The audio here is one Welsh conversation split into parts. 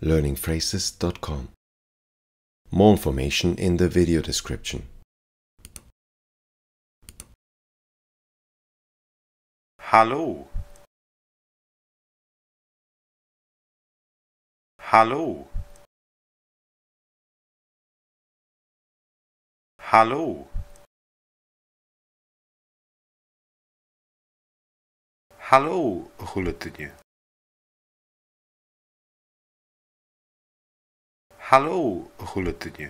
learningphrases.com. More information in the video description. Hallo. Hallo. Hallo. Hallo, goeie Hallo, huletině.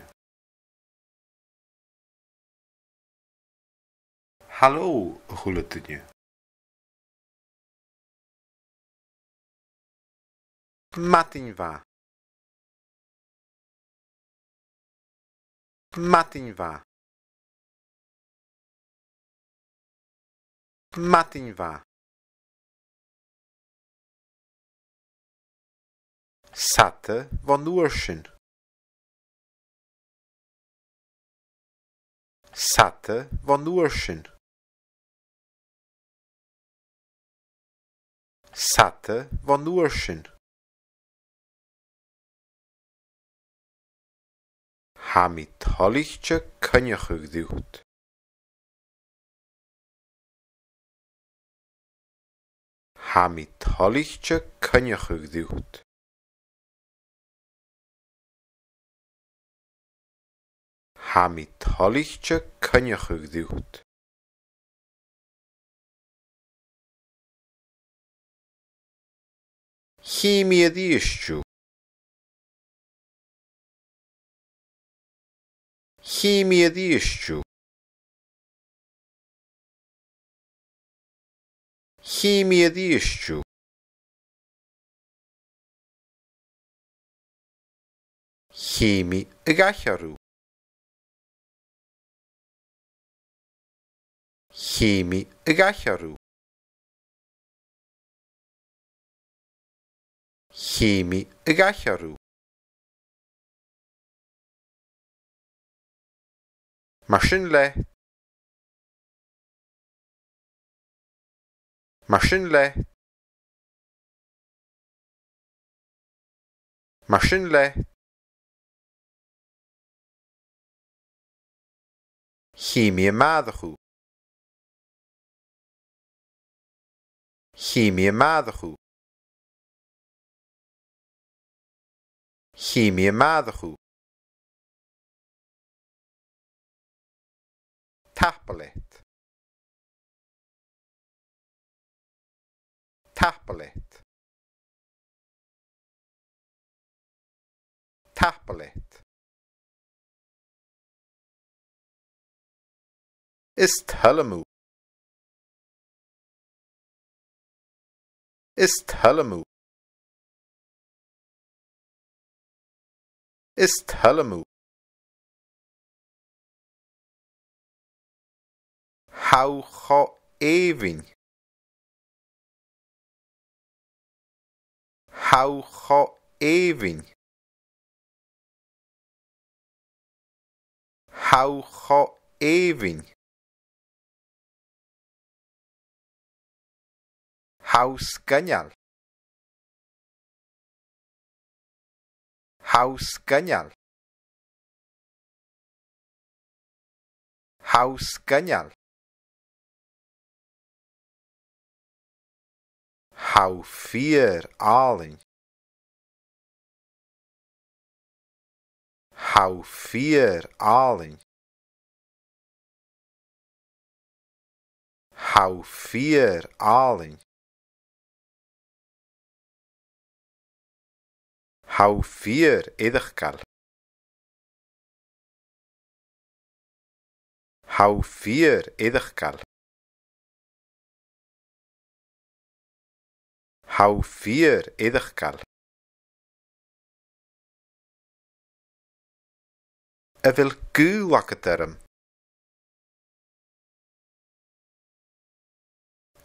Hallo, huletině. Matinva. Matinva. Matinva. Satte van Oerschen. Urschen vanúorsin von Urschen Hami talíchte cynnychug ddiwt. Hami talíchte cynnychug ddiwt. hami yw ddiwt. talíchte coinneoga dúirt Chíimiad íostiú Chíimiad íostiú Chíimiad íostiú Chíimi a gaitharú Chimi y gallorw. Chimi y gallorw. Maszyn le. Maszyn le. Maszyn le. Chimi y maddachw. Chimie maadachú. Chimie maadachú. Tablet. Tablet. Tablet. Is Tullamoo. is Talamu. Is Talamu. Haucha Evin. Haucha Evin. Haucha Evin. Hauskanjal. Hauskanjal. Hauskanjal. Hou vier alen. Hou vier alen. Hou vier alen. Hou vier idircal. Hou vier idircal. Hou vier edigkal. Er wil kuwakketerm.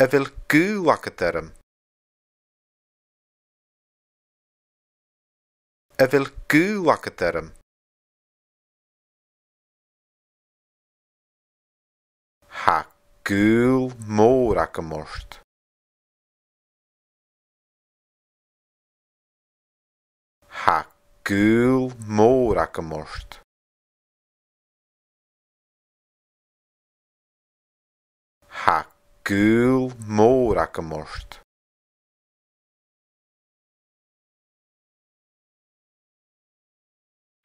Er wil kuwakketerm. Hij wil kuwakke term. Ha kuul most. Ha kuul most.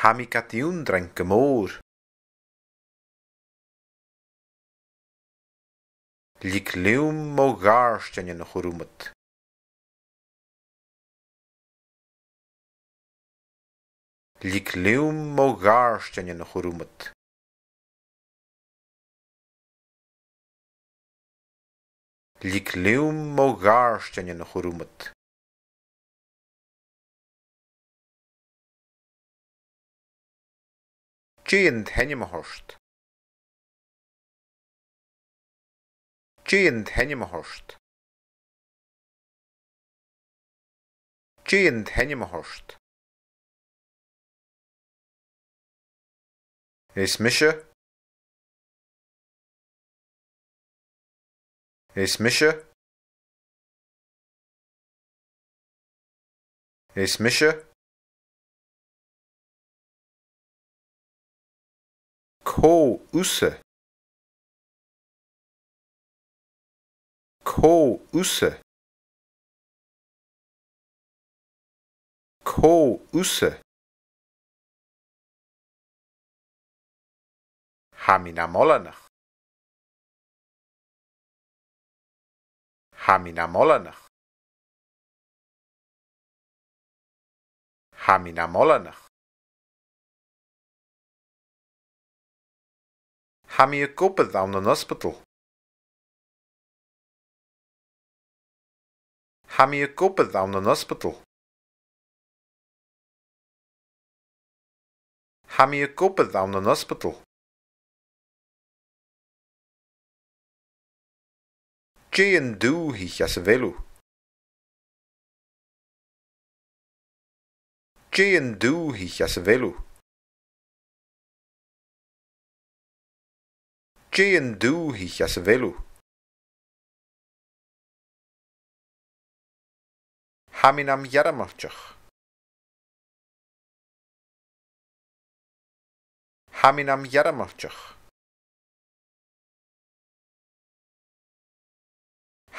ha mi gati undren gymôr. Lig liwm mo garstian yn ychwyr wmyd. Lig liwm mo garstian yn ychwyr wmyd. Lig liwm mo garstian yn ychwyr wmyd. Чин таньим хоршт. Чин таньим хоршт. Чин таньим хоршт. Es mische. Es mische. Es mische. Ko use. Ko use. Ko use. Hamina molanach. Hamina molanach. Hamina molanach. Ha mi a go down an hospital. Ha mi a go down an hospital. Ha mi a go down an hospital. Jay and do hi as velu. Jay and do hi as velu. Tjeendoe higasvelu. Haminam yaramachach. Haminam yaramachach.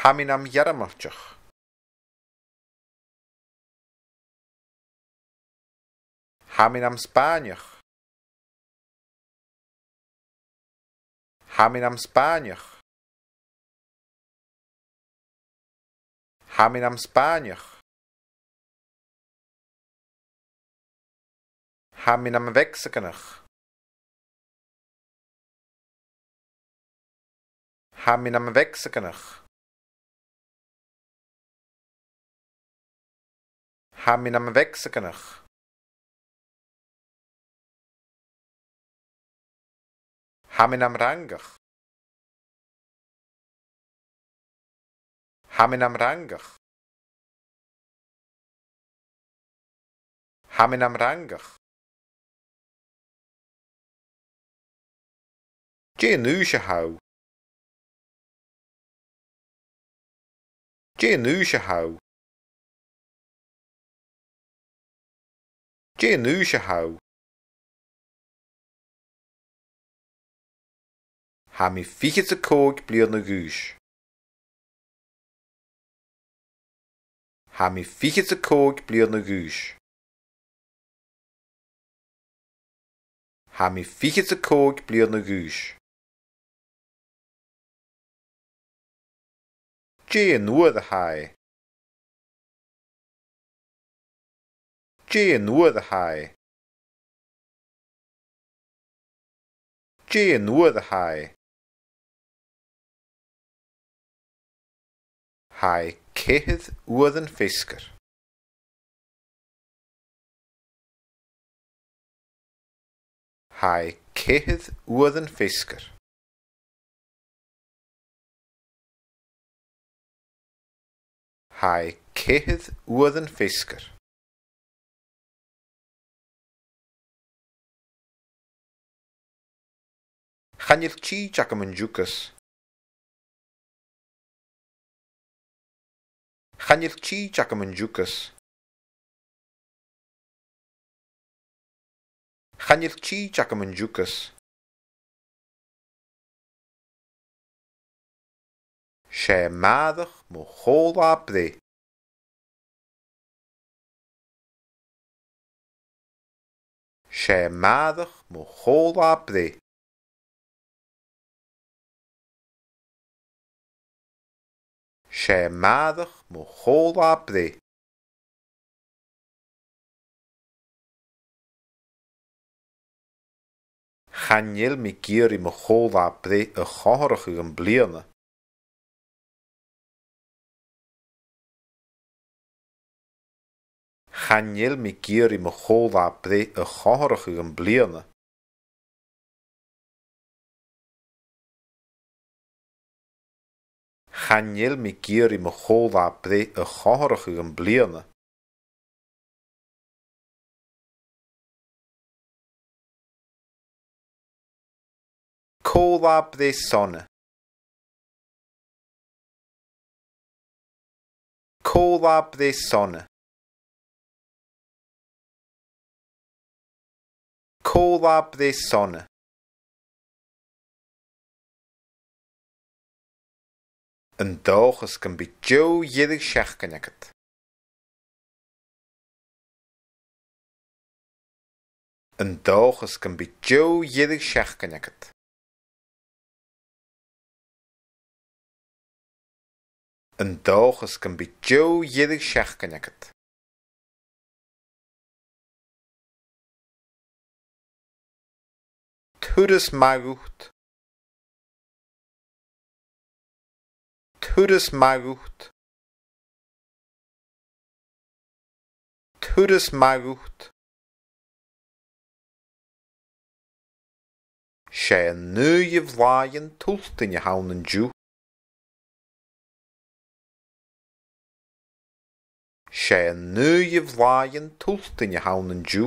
Haminam yaramachach. Haminam Spaniach. Haminam Spanier. Haminam Spanier. Haminam Wexekenach. Haminam Wexekenach. Haminam Wexekenach. Haminam rangach. Haminam rangach. Haminam rangach. Genúise há. Genúise há. Genúise há. ha mi fiche a cóg blian na gúis. Ha mi fiche a cóg blian na gúis. Ha mi fiche a cóg blian na gúis. Dé an nua a haid. Dé an nua a haid. Dé an hae cehydd uoedd yn ffeisgar. Hae cehydd uoedd yn ffeisgar. Hae cehydd uoedd yn ffeisgar. Chanyr chi Giacomo Jucas Chanil chi Jacob yn jwcus. Chanil chi Jacob yn jwcus. She maddach mo chol a bre. She maddach mo chol a sé maadach mo a apraí Chaniel mi gíir mo chóil chôl a y ag an bliana. Chaniel mi gíir mo chóil apraí a y ag an bliana. chanil mi gyr i my chôl a bre y chohorach ag yn bliana. Côl a bre sona. Côl a bre sona. Côl a bre sona. kan bij kan bit jo jij seach Een dag kan kan bij jou jo dhéidir Een dag is kan bij jou Todesmarkt. Todesmarkt. sé nuja vláin tultinja hánan djú. sé nuja vláin tultinja hánan djú.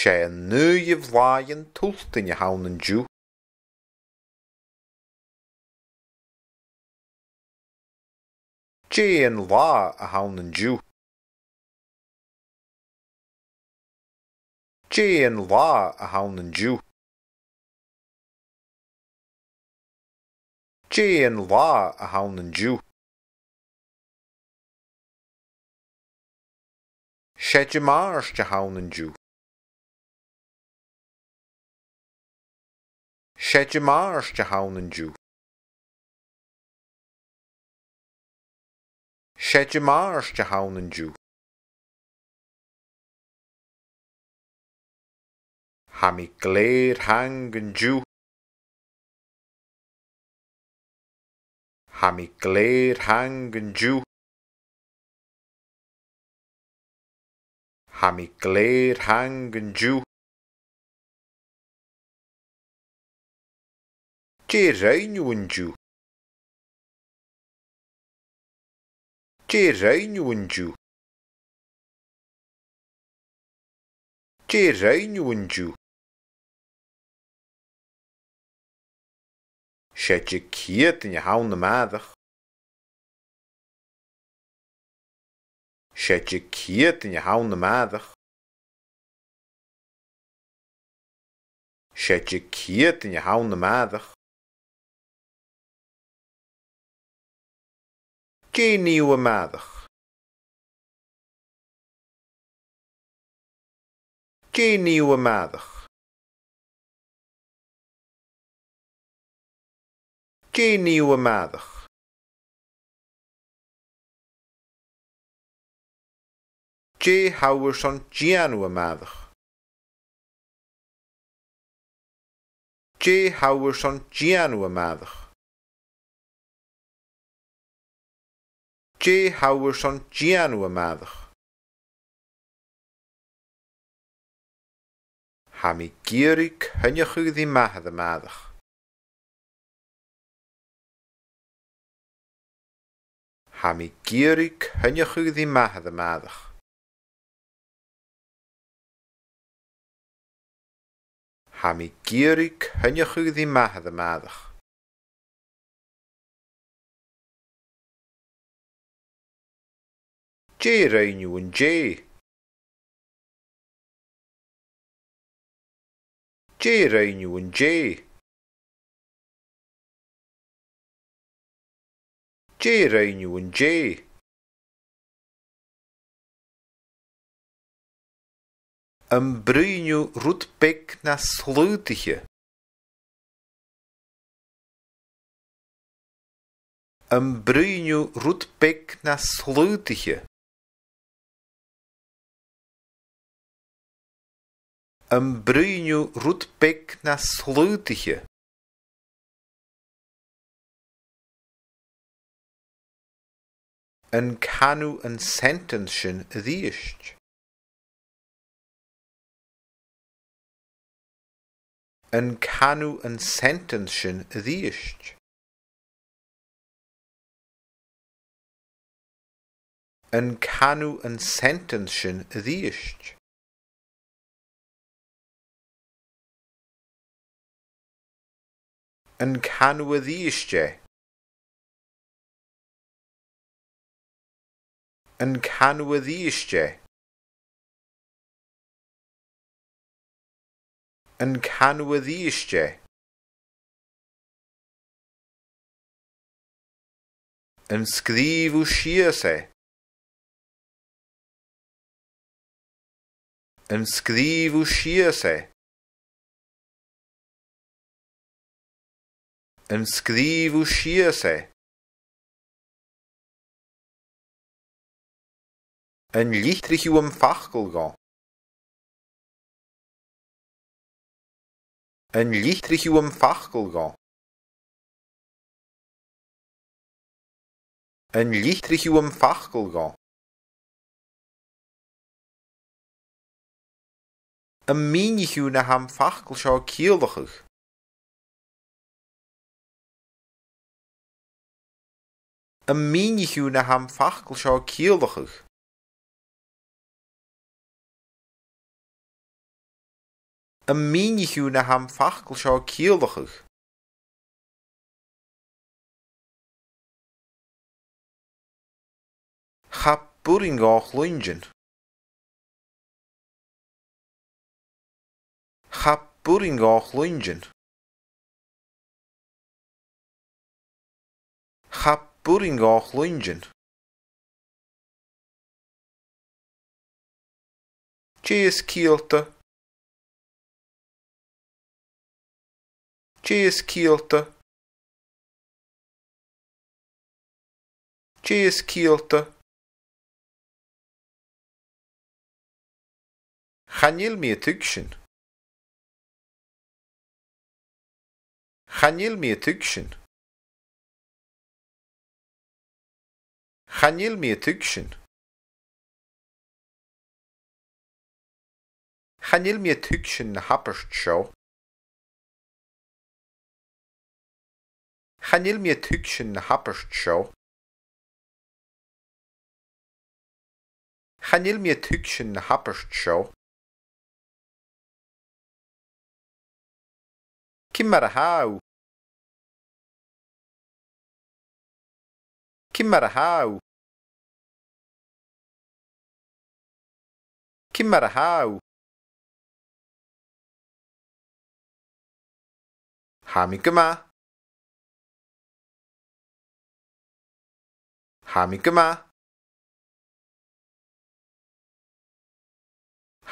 sé nuja vláin tultinja hánan djú. Jay and La a howlin' Jew. Jay and La a howlin' Jew. Jay and La a howlin' Jew. your Marsh to howlin' Jew. your Marsh to howlin' Jew. je Sedje maars te houden, Jew. Hami kleer hangen, Jew. Hami kleer hangen, Jew. Hami kleer hangen, Jew. Tje reinuwen, eh, Jew. Tjerijnjoenju. Tjerijnjoenju. Zet je kiet in je handen maandag. Zet je kiet in je handen maandag. Zet je kiet in je handen maandag. Gen i yw y maddach. Gen i yw y maddach. Gen i yw y maddach. J Howerson Gianw y maddach. J Gianw y maddach. dé hawr son dianw y maddach. Ha mi giri cynnywch yw ddi mahad y maddach. Ha mi giri cynnywch ddi mahad y maddach. Ha mi giri cynnywch ddi mahad y maddach. J-Reinu en J. J-Reinu en J. J-Reinu en J. Een bruinu roetpek na sluitje. Een bruinu roetpek na sluitige. am Ambruinho Rutbeck nas Слоутихе An Kanu an Sentenschen riecht. An Kanu an Sentenschen riecht. An Kanu an Sentenschen riecht. yn canwyddi canwyddusau. Yn canwyddi canwyddusau. Yn canwyddi canwyddusau. Yn sgrif o se. Yn sgrif o se. Ymsgrifwch-se. Yn llitrich yw ymfachgolgo. Yn llitrich yw ymfachgolgo. Yn llitrich yw ymfachgolgo. Yn minig yw na ham fachgol sio cieldochych. a míniú na ham fachcail seo cíalachah. A míniú na ham fachcail seo cíalachah. budding off lingen. Cheers, Kielta. Cheers, Kielta. Cheers, Kielta. Hanil me a tuction. Hanil me a tuction. Gaan jil mi tugshin? Gaan jil mi tugshin na happerst show? Gaan jil mi tugshin na happerst show? Gaan jil mi tugshin na happerst show? Kimmer hau. Kimmer hau. cymharhaw Hamigama Hamigama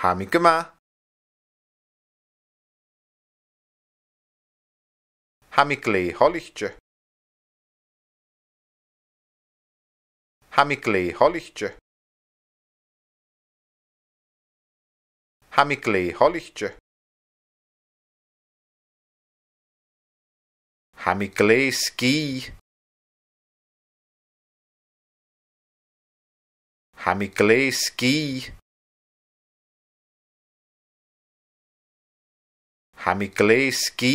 Hamigama Hamigli holichtje Hamigli holichtje Hamiklei holihče. Hamiklei ski. Hamiklei ski. Hamiklei ski.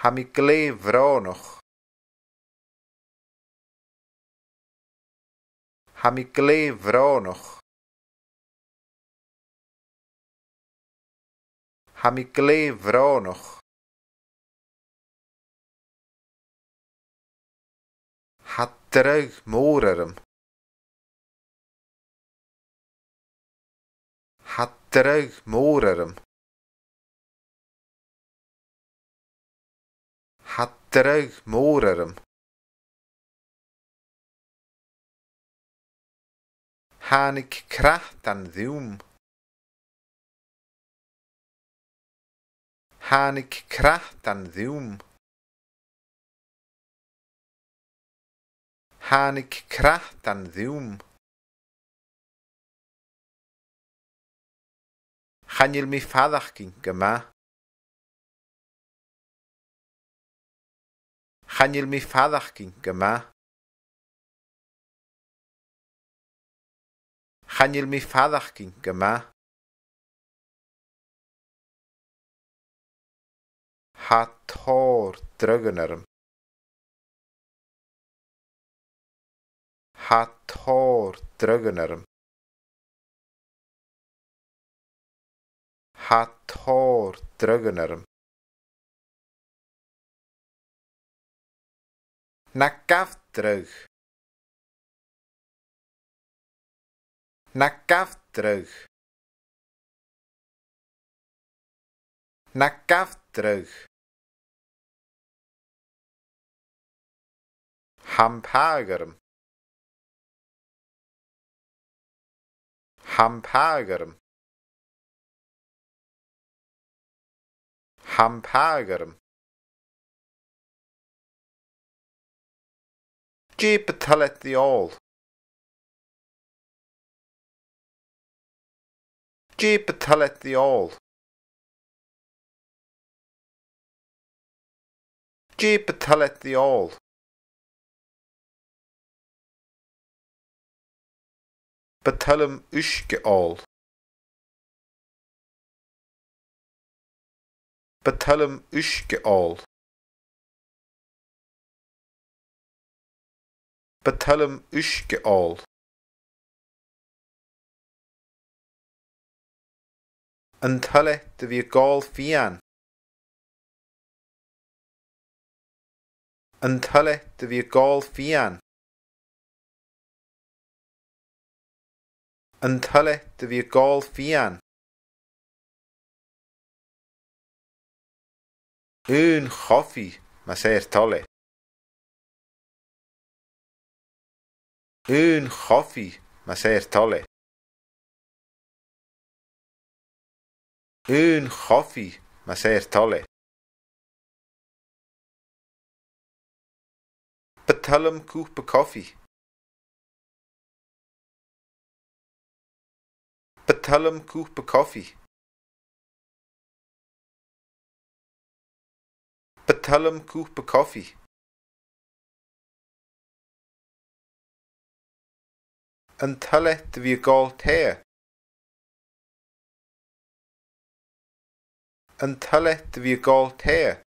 Hamiklei vronoch. hamiklei vronog. Hamiklei vronog. Hatterug morerum. Hatterug morerum. Hatterug morerum. hannig crat dan ddiwm. Hannig crat dan ddiwm. Hannig crat dan ddiwm. Chanyl mi ffaddach gyn gyma. Chanyl mi ffaddach gyn gyma. chanil mi ffaddach gyn gyma. Ha tor drygyn arm. Ha tor drygyn arm. Ha tor drygyn arm. Na gaf dryg. Nagaf drewch. Nagaf drewch. Hampagrm. Hampagrm. Hampagerm. Jeep talet the old. G betallet the all. G betallet the all. Betalum uske all. Betalum uske all. Betalum uske all. yn tyle dy fi gol fian. Yn tyle dy fi gol fian. Yn tyle dy fi gol fian. Yn choffi mae se'r tole. Yn choffi mae se'r tole. Un coffee, ma ser tolle. Betalum koopa coffee. Betalum koopa coffee. Betalum koopa coffee. An talet vi gol teir. an talait bhí gáil tae.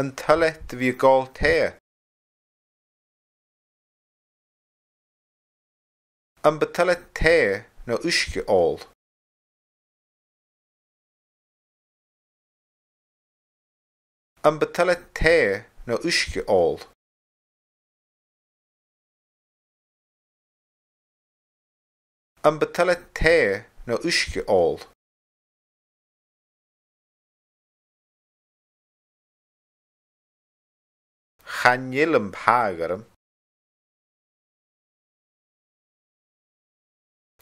An talait bhí gáil tae. An batalat tae no uske all. An batalat tae no uske all. An batalat tae no úske all. Chanilm hagarum.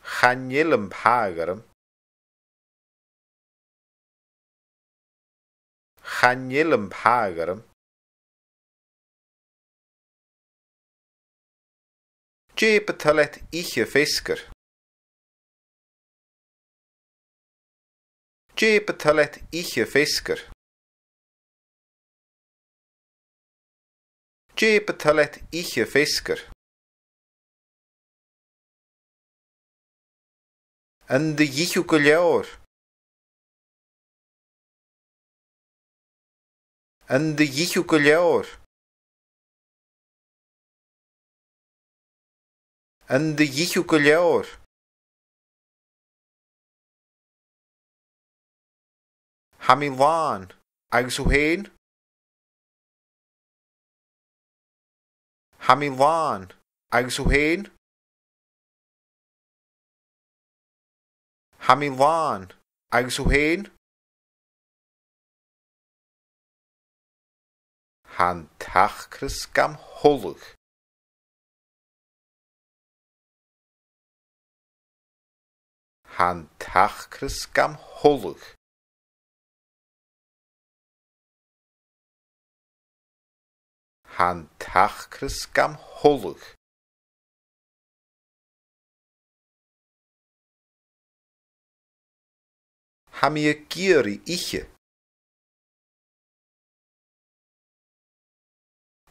Chanilm hagarum. Chanilm hagarum. Jeep talet fisker. Gdzie betalet fisker? Gdzie betalet fisker? En de yihukulior. En de yihukulior. En de yihukulior. är är du Hamilton Agsuhain Hamilton Agsuhain Hamilton Agsuhain Han tachkriskam hollig. Han tachkriskam hollig. han tachkris gam holwch. Ha mi y gyr i iche.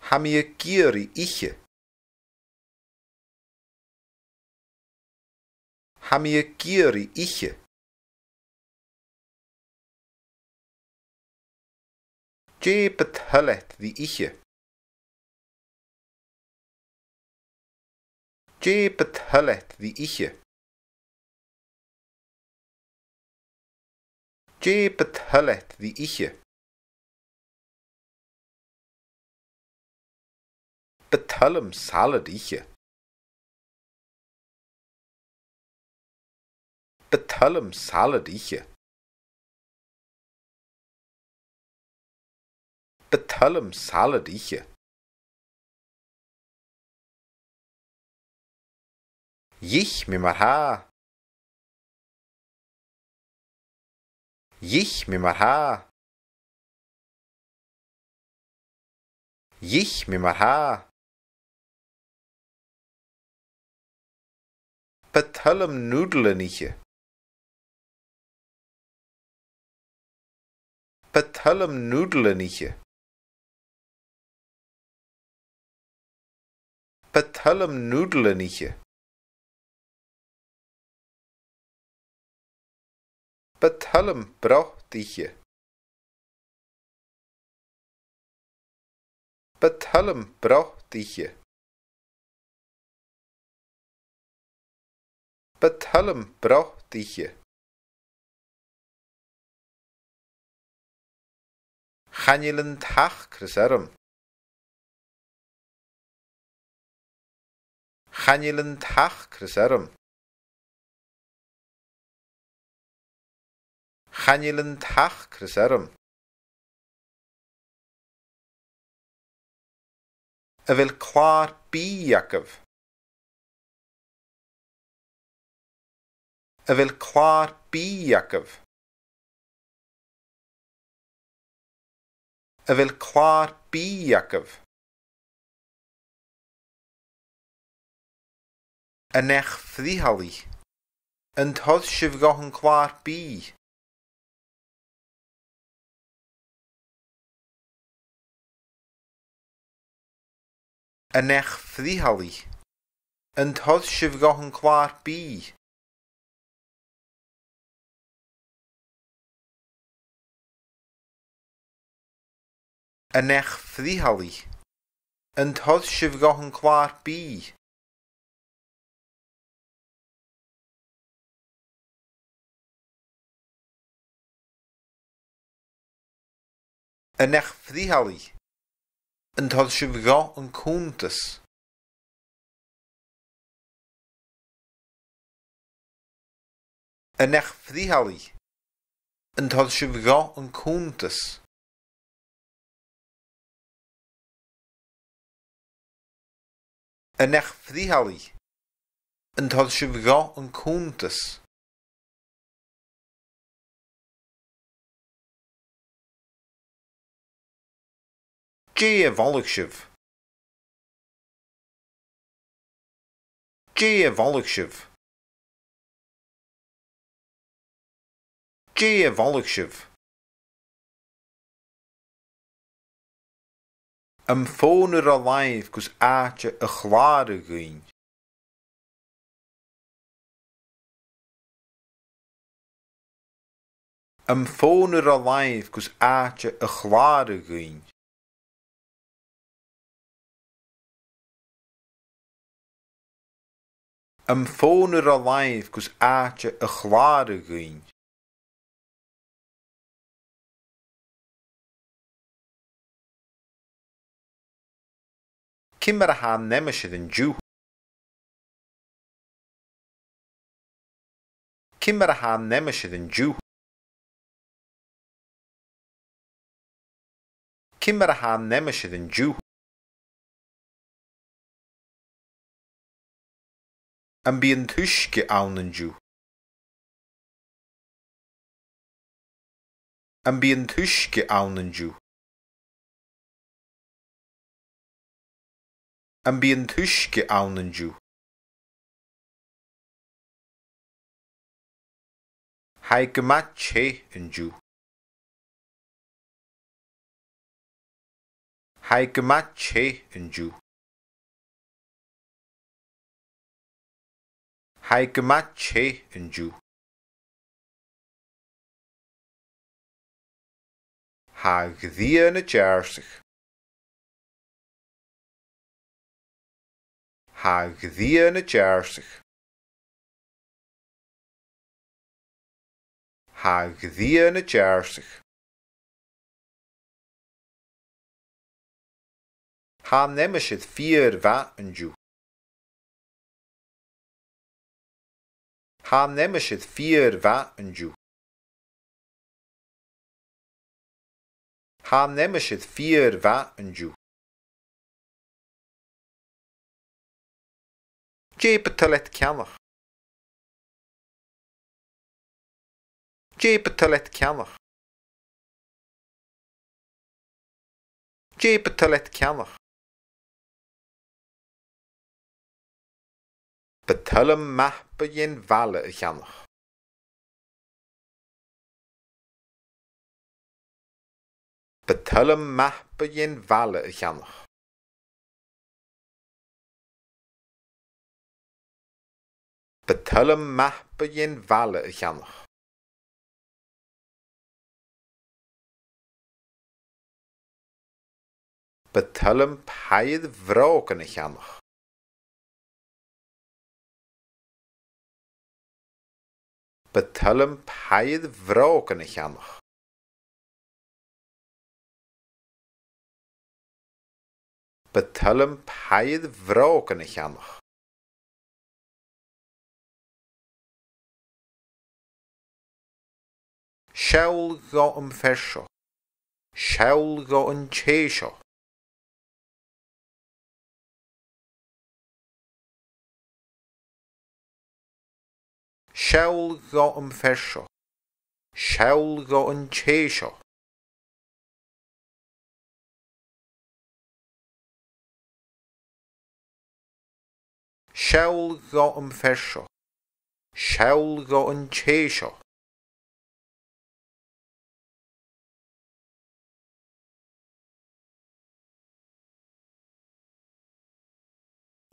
Ha mi y gyr i iche. Ha mi y gyr i iche. Je betullet the iche. Gee bethallet die Iche. Gee bethallet die Iche. Betallem Salad Iche. Betallem Salad Iche. Betallem Salad Iche. Jich mir mal ha. Jich mir mal ha. Jich mir mal ha. Patalum Nudelniche. Patalum Nudelniche. Patalum Nudeleniche. Bethlehem bracht ich je. Bethlehem bracht ich je. Bethlehem bracht ich je. Chanielen tach kreserum. Chanilyn tach Chris erym. Y fel clar bi Iacov. Y fel clar bi Iacov. Y fel clar bi Iacov. Yn eich ffdihali. Yn todd sifgoch yn clar bi. yn eich ffrihali, yn todd sifgo yn clar bi. Yn eich ffrihali, yn todd sifgo yn clar bi. Yn eich ffrihali, yn tholl sibh dhá an cúntas. Yn eich ffrihali, yn tholl sibh dhá an cúntas. Yn eich ffrihali, yn tholl sibh dhá an cúntas. Gee volkshiv. Gee volkshiv. Gee volkshiv. Am phone a life cuz arch a chlar again. Am phone a life cuz arch a chlar again. Am fónar a leimh gus áte a chláir a gúin. Cimar a há nemisiad an dú. Cimar a há nemisiad an dú. Cimar a há nemisiad an dú. An bíonn túisce ann an dsiú. An bíonn túisce ann an An ann an Hai go mat sé an Hai go mat sé an Hycmaatje, een Jew. Hagdieënetjaarsig. Hagdieënetjaarsig. Hagdieënetjaarsig. Ha nemmes het vier va en ju. Ha nemeshet vier va een Jew. Ha nemeshet vier va een Jew. Jeep talet kianach. Jeep talet kianach. talet Petulum mah pejen vale ganach. Petulum mah pejen vale ganach. Petulum mah pejen vale ganach. Betullen paid vroken ganach. betalym paedd vrog yn y llanach. Betalym paedd vrog yn y llanach. Siawl go yn fersio. Siawl go yn cheisio. Sewl go yn fersio. Sewl go yn teisio. Sewl go yn fersio. Sewl go yn teisio.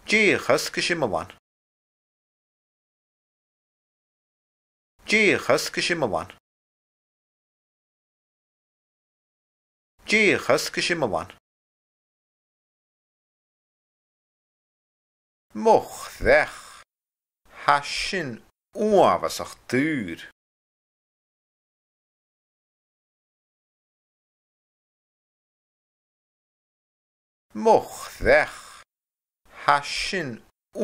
Ji, chysgu sy'n Díchas go sin bháin. Díchas go sin bháin. Moch ddech. Hasin uafas o'ch dŵr. Moch ddech. Hasin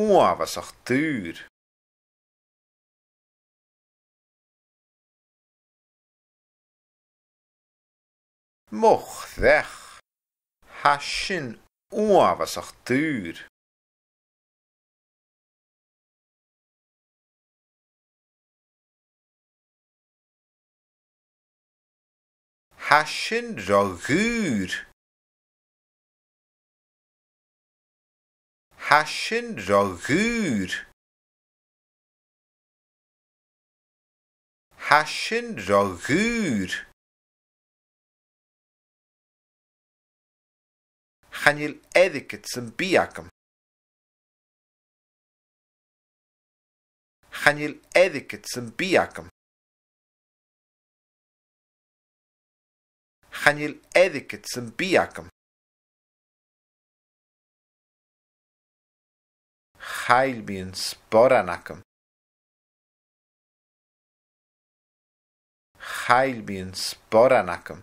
uafas o'ch moch ddech. Hasin oaf as o'ch dŵr. Hasin rogŵr. Hasin rogŵr. Hasin rogŵr. gaan jy edik dit sin biakam. gaan jy edik dit sin biakam. gaan jy edik dit sin biakam. heil bin sporanakam. heil bin sporanakam.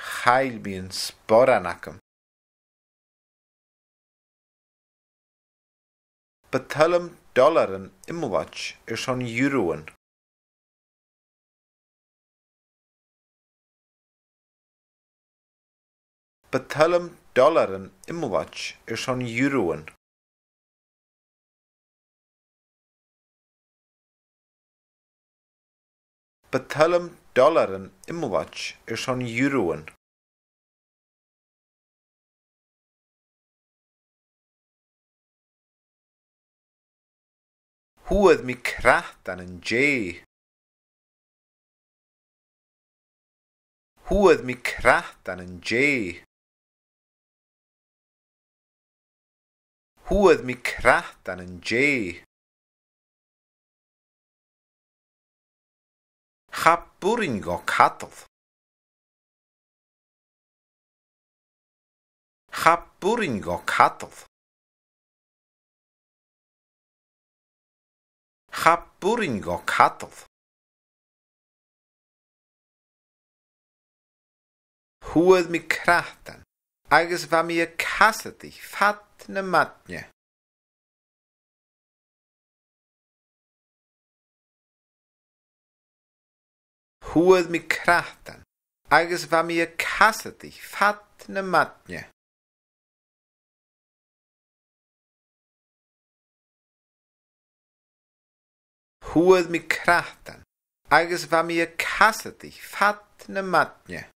Heilbins Sporanakum. Betalum dollaren imwatch is on euroen. Betalum dollaren imwatch is on euroen. Betalum yn imwac yw son euroan. Hwyd mi an yn je. Hwyd mi an yn je. Hwyd mi an yn jay. Chapburingo cadl. Chapburingo catl. Chapburingo cadl. Hwyd mi cratan, agos fa mi y i ffat na matnia. huet mi krachtan, agus va mi kasatich fat na matne. Huet mi krachtan, agus va mi kasatich fat na matne.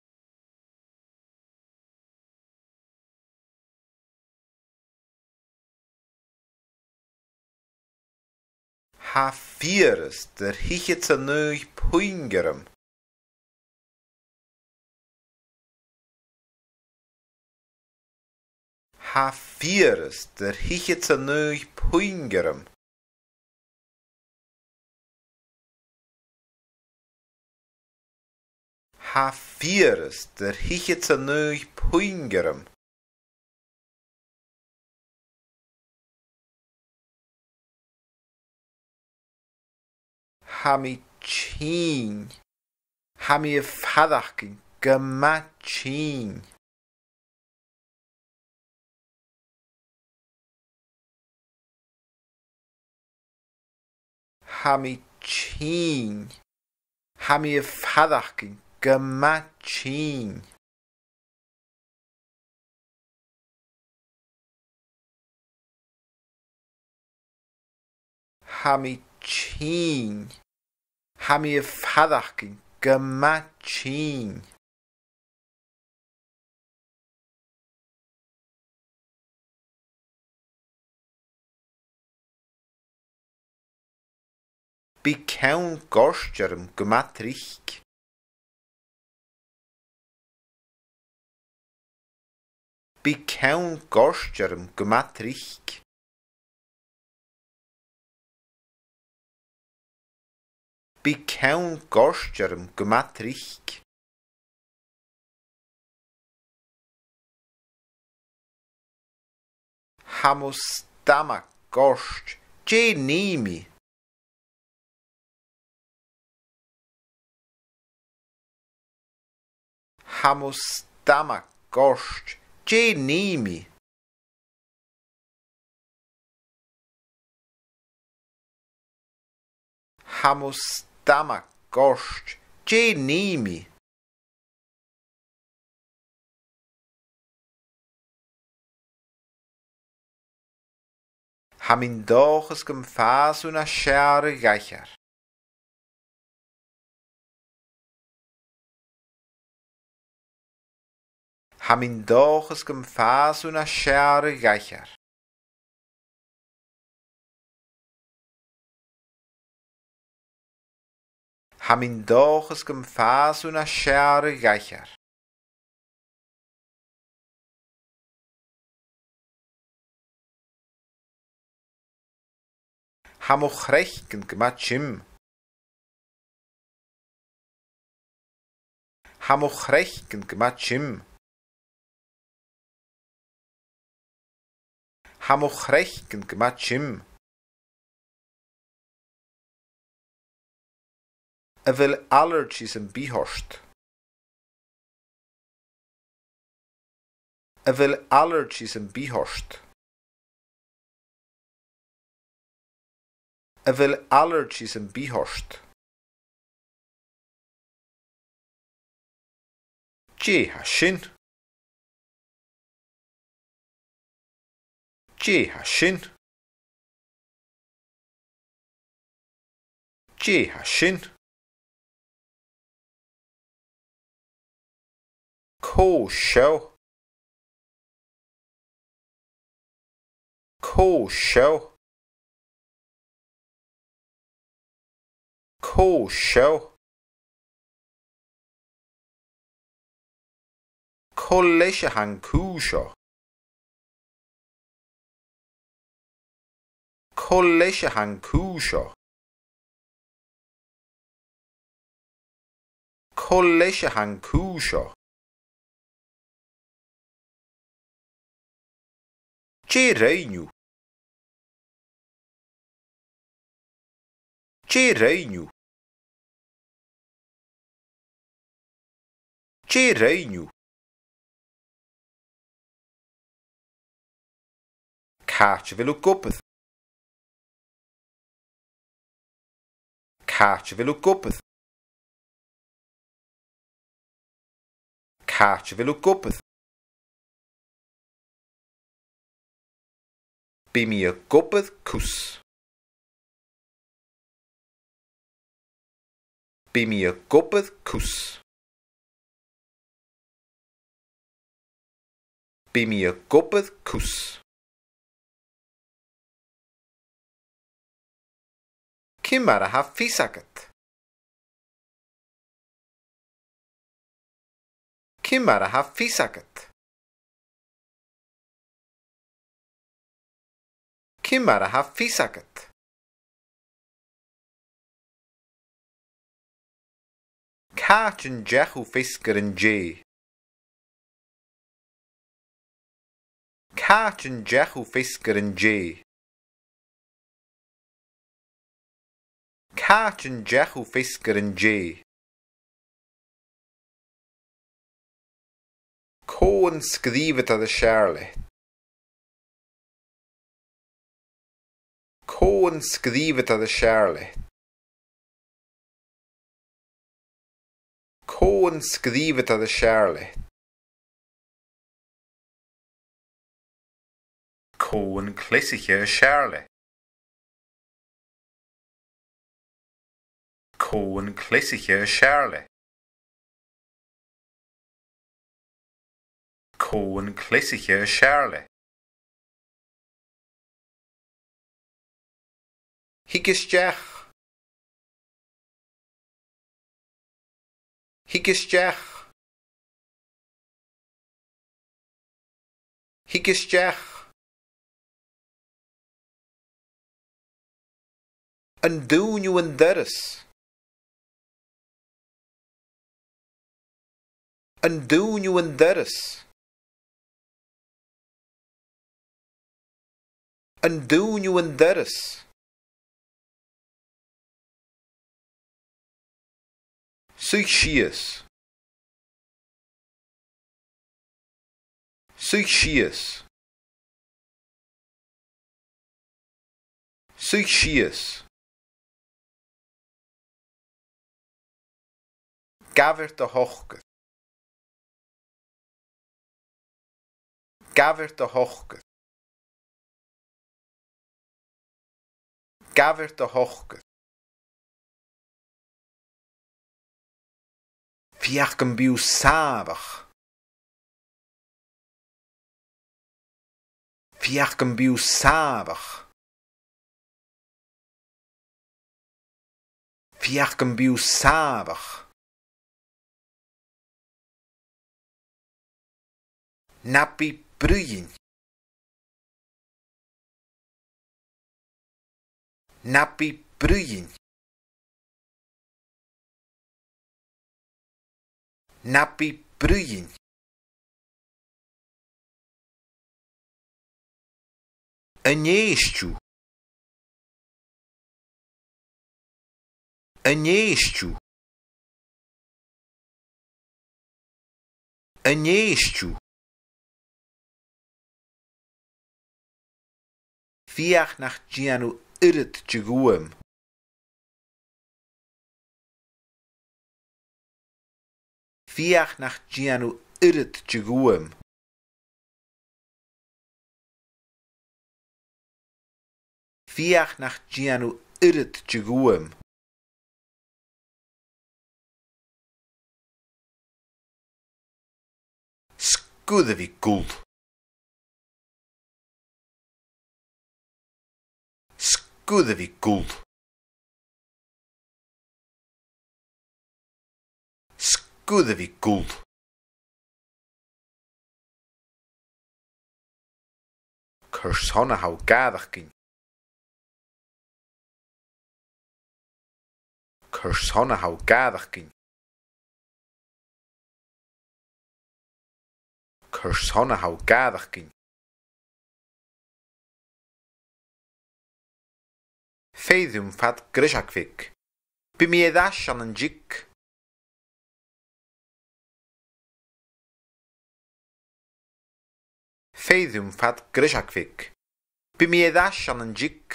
Ha fieres der hiche zu neuch pungerem. ha fieres der hiche zu neu pungerem ha fieres der hiche zu neu pungerem ha mi chin ha mi fadachkin hami chin. Hami y ffadachgyn, gyma chin. Hami chin. Hami y ffadachgyn, gyma chin. become gosterm gmatrich. Become gosterm gmatrich. Become gosterm gmatrich. Hamus dama gost, genimi. همستمک گشت چه نیمی همستمک گشت چه نیمی همین داخل کم فاسونه شعر گکر ha min dochas gym fas una asiar y gaichar. Ha min dochas gym fas una asiar y gaichar. Ham o chrech gyn gyma chym. Ham o chrech gyn gyma chym. hamochrechken gmachim. Evel wil allergies en bihorst. Evel wil allergies en bihorst. Evel wil allergies en bihorst. Tje, shin. G-hashin G-hashin K-show K-show K-show Kolleisha kusho. koleis a han kúsio. Koleis a han kúsio. Tireinho. Tireinho. Tireinho. Kaartje wil ook koppen. Carteville o gwbl. Carteville o gwbl. Be mi y gobydd cws. Be mi y gobydd cws. Be mi y gobydd cws. كمرها في سكت كمرها في سكت كمرها في سكت كاتن جهو فيسكرن جي كاتن جهو فيسكرن جي Caart and Jehu fécar and Jay. Có an scríomhat a de seaarla. Có an scríomhat a de seaarla. Có an scríomhat a de seaarla. Có Koen Klesiger Charley. Koen Klesiger Charley. Higisteach. Higisteach. And An you an deras. een duwnuwen ders. Een duwnuwen ders. Suixias. Suixias. Suixias. Gavert a hochke. Gavert a hochke. Vier kambi u sabach. Vier kambi u sabach. Vier Napi Brüggen. Napi Brüggen. Napi Brüggen. Anieściu. E Anieściu. E Anieściu. E Fiach nach gianu irrit giguem. Fiach nach gianu irrit giguem. Fiach nach gianu irid giguem. Skudavi guld. good of it good. Good of it good. Curs honna hau gadach gyn. Curs honna hau gadach gyn. Curs honna hau gadach gyn. Feiddiwm ffad grisiacfig. Bimi eddaś an an jik. Feiddiwm ffad grisiacfig. Bimi eddaś an an jik.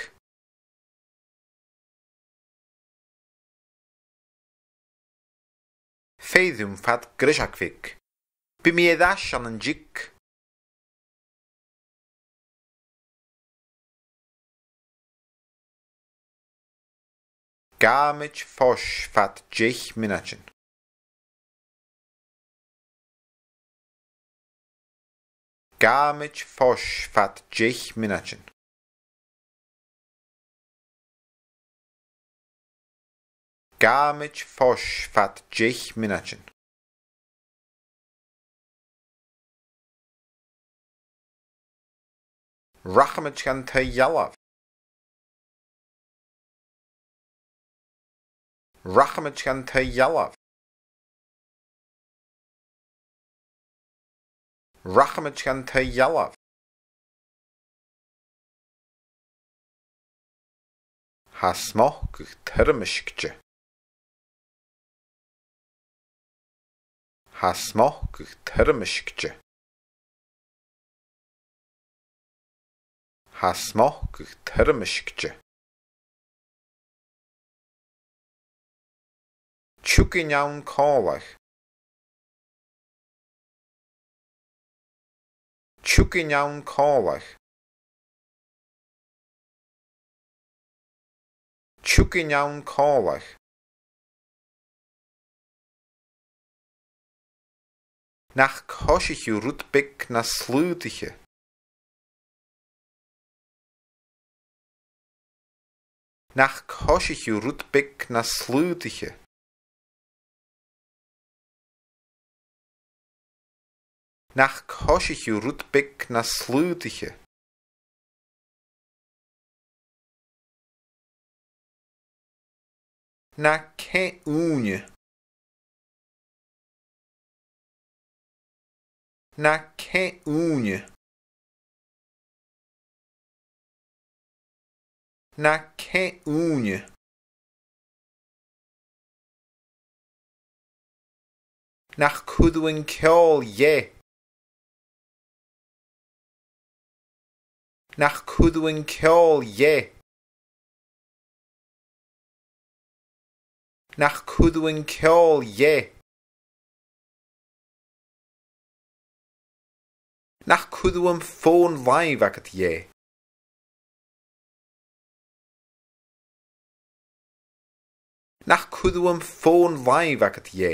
Feiddiwm ffad grisiacfig. Bimi eddaś an an jik. Gamic fosh fat jich minachin. Gamic fosh fat jich minachin. Gamic fosh fat jich minachin. Rachamich gan Rakhmatyan Tayalov Rakhmatyan Tayalov Hasmoh гэх тарим ишгчэ Hasmoh гэх тарим ишгчэ Hasmoh гэх тарим ишгчэ tocyn iawn coleg. Tocyn iawn coleg. Tocyn iawn coleg. Nach koshichu rutbek na slutiche. Nach koshichu rutbek na slutiche. Nach koschichu rutbik na slutiche. Na ke unje. Na ke unje. Na ke unje. Nach kudwin kjol je. nach kudwin ceol ye Nach kudwin ceol ye Nach cuireann ffôn laif ac ye Nach cuireann ffôn laif ac ye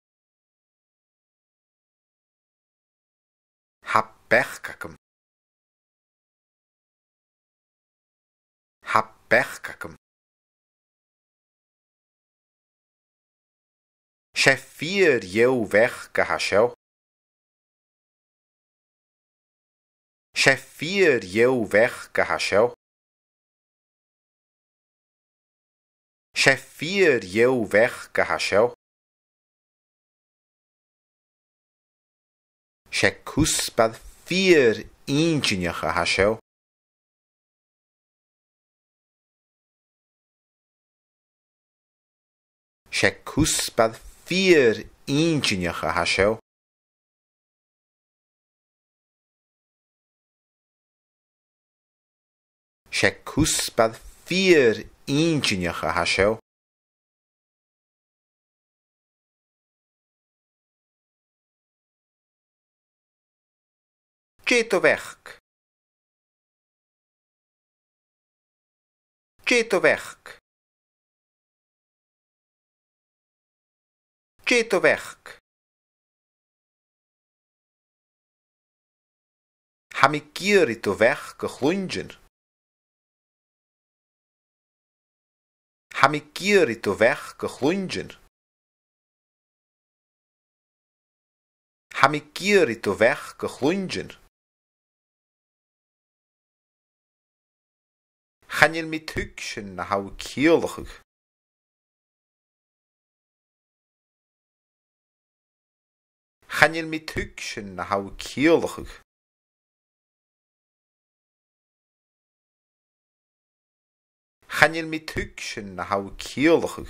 Hapercacum. Hapercacum. Shefir Yehuverka Hashel. Shefir Yehuverka Hashel. Shefir Yehuverka Hashel. Shekusbad fear intineach a haseo. Se cúspad fear intineach a haseo. Se cúspad fear intineach a haseo. Cetoverc. Cetoverc. Cetoverc. Ha mi gyr Hami kiri to gychlwynjyn. Ha Hami kiri to dy ferch Hami kiri to gyr i Chanil mi tug sin na hafu cíolachug. Chanil mi tug sin na hafu je Chanil mi tug sin na hafu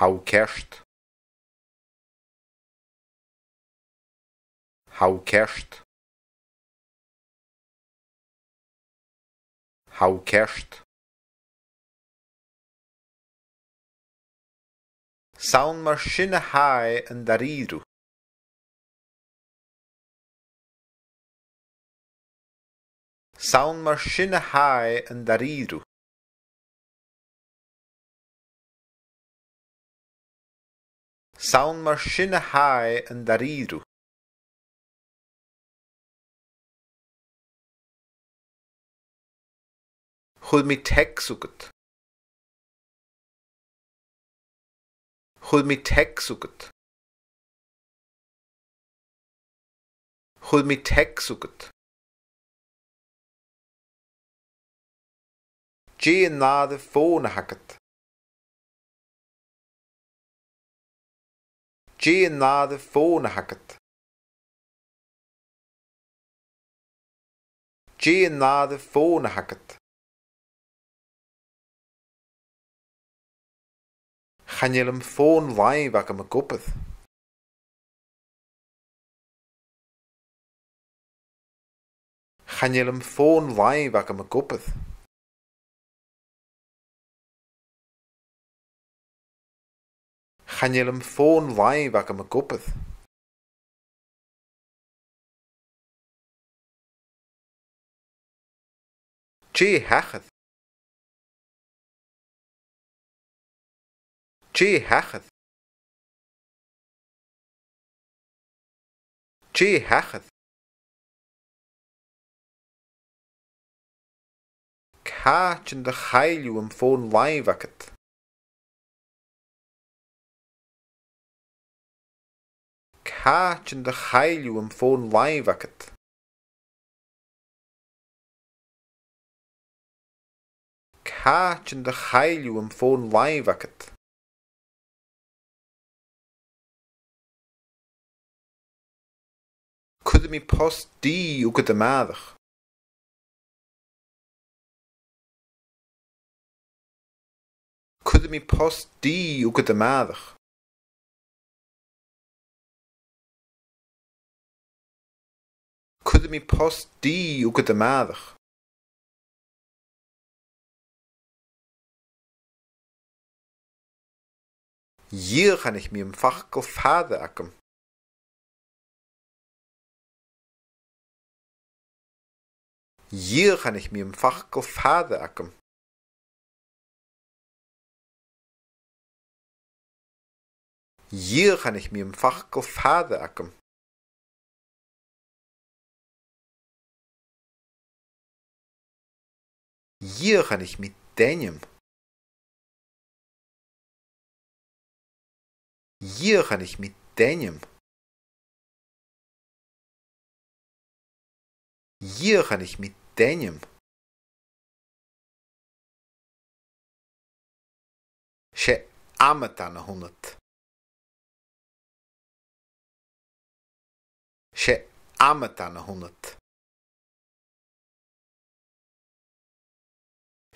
How cached? How cached? How cached? Sound machine high and daríru. Sound machine high and daríru. Saon mar sin a haghaidh an dtarírú Chid mí teicúgad. Chid mí teicúgad. Chid mí teicúgad. Dé an nád a fóna hagad. Jé nád fóna hagat. Jé nád fóna hagat. Chanil am fón laib ac am y gwbydd. Chanil am fón laib ac am y gwbydd. chanel ym ffôn laif ac am y gwbydd. Chi hachydd. Chi hachydd. Chi hachydd. Ca chynd y chael yw ym ffôn laif ac yd. hach yn háitin de chailliú an fón láimhhachat. Háitin de chailliú an fón láimhhachat. Cwyd mi post di yw gyda maddach. Cwyd mi post di yw gyda maddach. Could mi post dí ugad amadaach. Hier kann ich mir im Fach Fader akkum. Hier kann ich mir im Fach Fader akkum. Hier kann ich mir im Fach Fader akkum. Hier kann ich mit deinem. Hier kann ich mit deinem. Hier kann ich mit deinem. שעמתה נהונת. שעמתה hundert.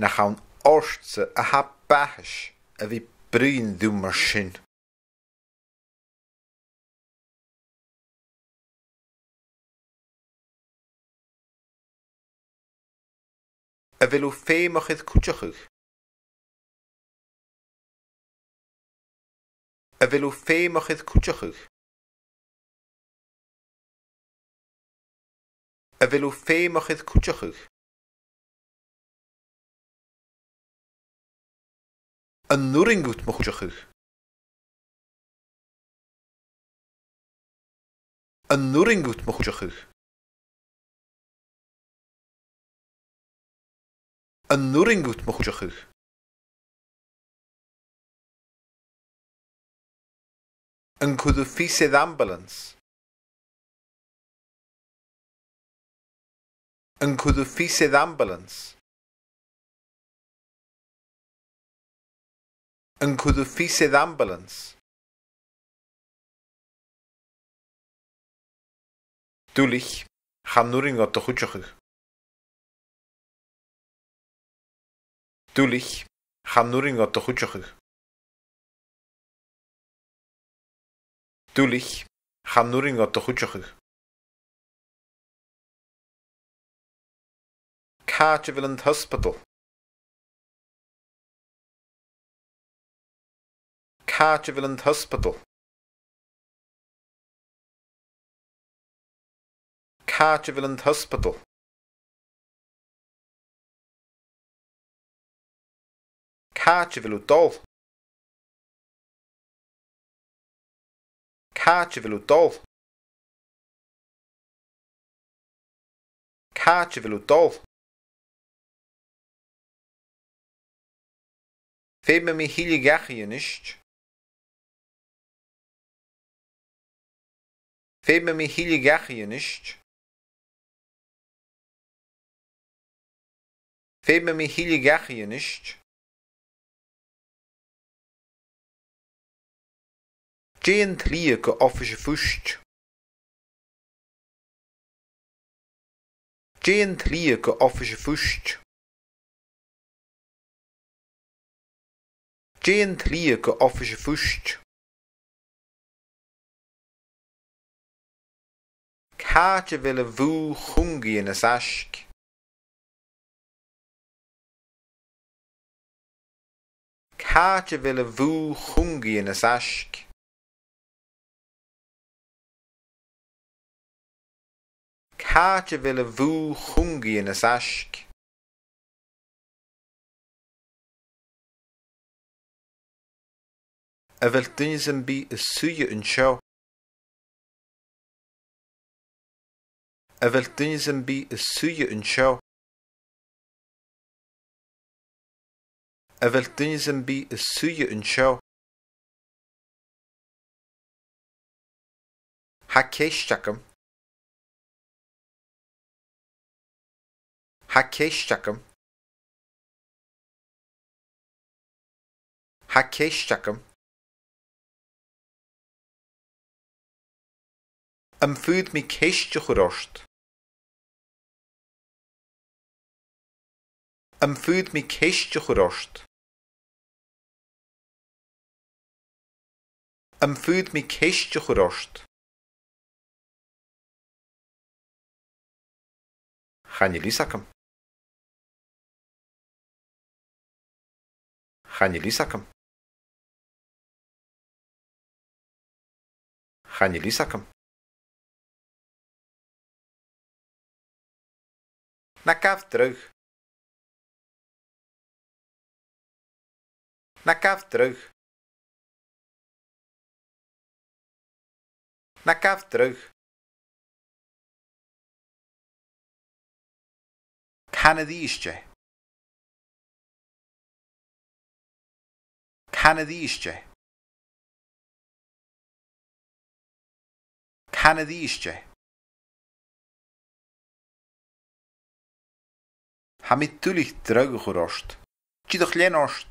na chawn orsa a ha bahas a fi bryn ddim mar sin. a bhfuú féimach id cúteachug. A bhfuú féimach id cúteachug. A bhfuú féimach id cúteachug. yn nŵr yn gwt mwch jychyd. Ynwr yn gwt mwch jychyd. Ynwr yn gwt mwch jychyd. Yn cwyddo y ffisydd ambulance. Yn cwyddo y ffisydd ambulance. yn cwrdd ffisydd ambulance. ambulans. Dwlich, chanwrin o dychwtioch. Dwlich, chanwrin o dychwtioch. Dwlich, chanwrin o dychwtioch. Carteville and Hospital. Cardiff Hospital. Cardiff Hospital. Cardiff Dol. Cardiff Dol. Cardiff Dol. Fem mi hiligachi yn isht. fé me mí hiile gachaíist fé me mí hiile gachaíist Déan trí go office fust Déan trí go office fust Déan trí go office fust. Káte vil a bhú chungi in as ashk. Káte vil a bhú chungi in as ashk. Káte vil a bhú chungi in as ashk. A bhil dunis an bí is suya an seo. en wil dunjes en bi is suje show. En wil dunjes en bi is suje show. Hakkees chakum. Hakkees food me kish chukhurosht. am fud mi keiste churást. Am fud mi keiste kam. Channe lísacham. kam. lísacham. lisa lísacham. Na kaaf terug. naar kaf terug. Naar kaf terug. Kanadischje. Kanadischje. Kanadischje. Hamit tulich terug gerost. Chidoch lenost.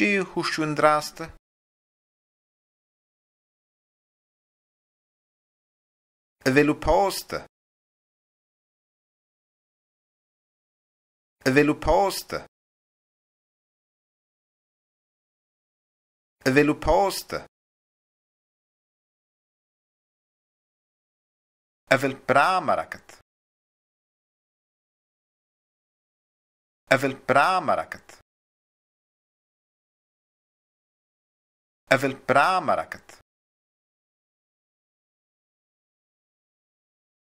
Czyj huszyndrast? Velu post. Velu post. Velu post. Evel pramarakat. Evel pramarakat. أفل برا مركت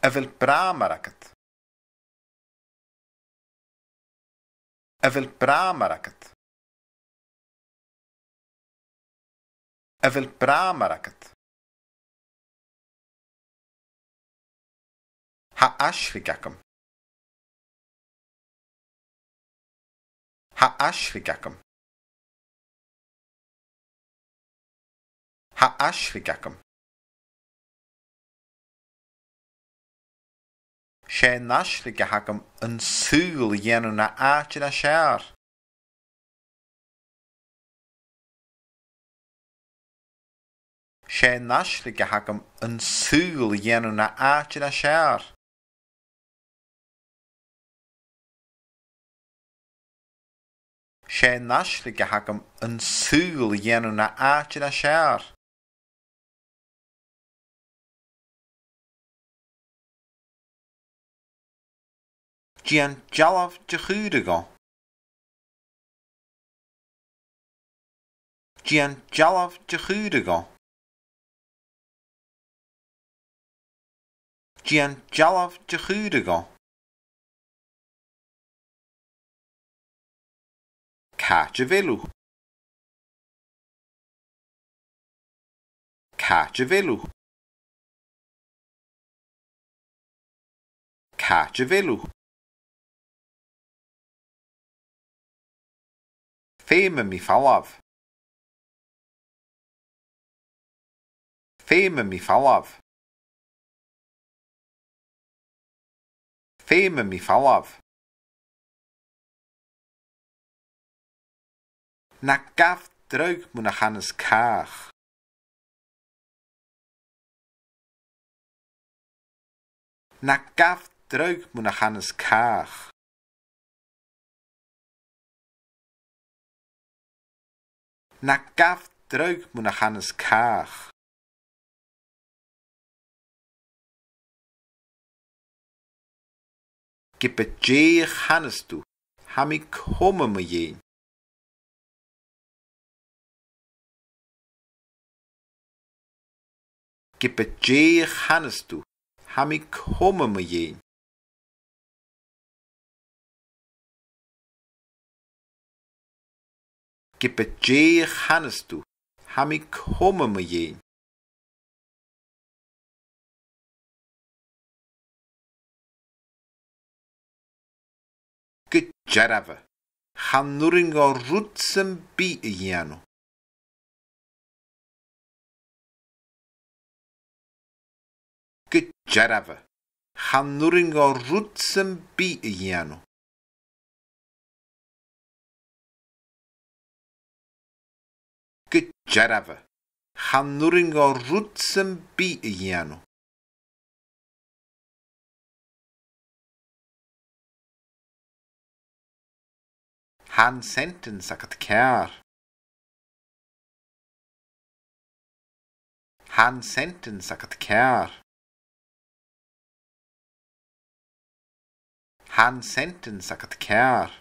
أفل برا مركت أفل برا مركت أفل برا مركت ها أشرككم ها أشرككم Ha-ashrikakum. Shenashrikahakum un sul yenu na achina shar. Shenashrikahakum un sul yenu na achina shar. Shenashrikahakum un sul yenu na achina shar. gian jalaf jachudigo. Gian jalaf jachudigo. Gian jalaf jachudigo. Cachavillu. Cachavillu. Cachavillu. Fame mi falaf. Fame mi falaf. Fame mi falaf. Na gaf druk mu na hanes kaag. Na gaf druk mu na hanes kaag. na kaf druk mu na channes kaag. Gippe jeich hanes du, ham ik komme me jein. Gippe jeich hanes du, ham ik komme mu кипетчей ханысту, хамик хомымы ейн. Кычарава, ханнуринга рутсым би яну. Кычарава, ханнуринга рутсым би яну. Jarava. Han ringa rutsen bi igenom. Han senten sakat kär. Han senten sakat kär. Han senten sakat kär.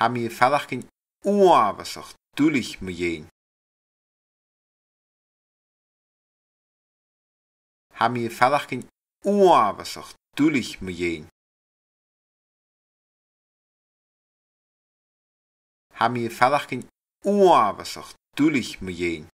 haben mir Falachkin Uah, was auch dulich mir jen. Haben mir Falachkin Uah, was auch dulich mir jen. Haben mir Falachkin Uah, was auch dulich mir jen.